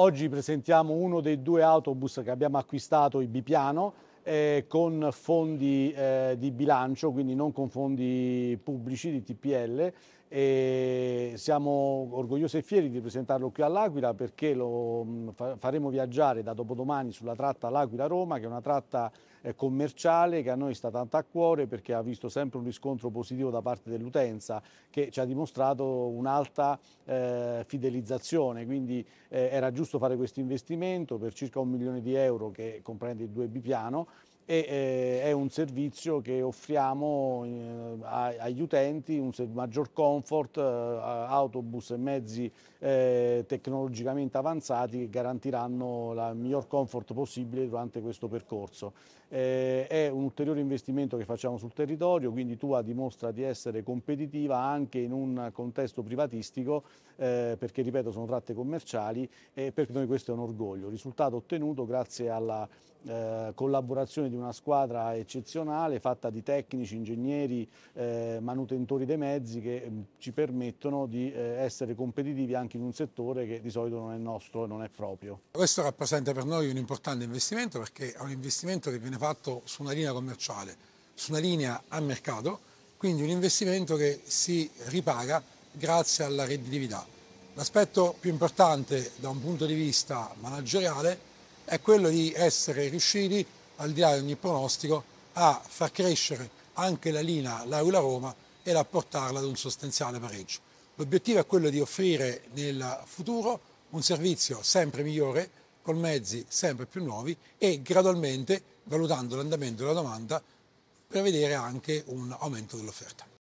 Oggi presentiamo uno dei due autobus che abbiamo acquistato, il Bipiano, eh, con fondi eh, di bilancio, quindi non con fondi pubblici di TPL, e siamo orgogliosi e fieri di presentarlo qui all'Aquila perché lo mm, faremo viaggiare da dopodomani sulla tratta L'Aquila-Roma che è una tratta eh, commerciale che a noi sta tanto a cuore perché ha visto sempre un riscontro positivo da parte dell'utenza che ci ha dimostrato un'alta eh, fidelizzazione quindi eh, era giusto fare questo investimento per circa un milione di euro che comprende il 2 b piano e eh, è un servizio che offriamo eh, agli utenti, un maggior comfort, eh, autobus e mezzi eh, tecnologicamente avanzati che garantiranno il miglior comfort possibile durante questo percorso. Eh, è un ulteriore investimento che facciamo sul territorio, quindi Tua dimostra di essere competitiva anche in un contesto privatistico, eh, perché ripeto sono tratte commerciali e per noi questo è un orgoglio. Risultato ottenuto grazie alla eh, collaborazione di una squadra eccezionale fatta di tecnici, ingegneri, eh, manutentori dei mezzi che mh, mm, ci permettono di eh, essere competitivi anche in un settore che di solito non è nostro e non è proprio. Questo rappresenta per noi un importante investimento perché è un investimento che viene fatto su una linea commerciale, su una linea a mercato, quindi un investimento che si ripaga grazie alla redditività. L'aspetto più importante da un punto di vista manageriale è quello di essere riusciti, al di là di ogni pronostico, a far crescere anche la linea Laula-Roma e a portarla ad un sostanziale pareggio. L'obiettivo è quello di offrire nel futuro un servizio sempre migliore, con mezzi sempre più nuovi e gradualmente, valutando l'andamento della domanda, prevedere anche un aumento dell'offerta.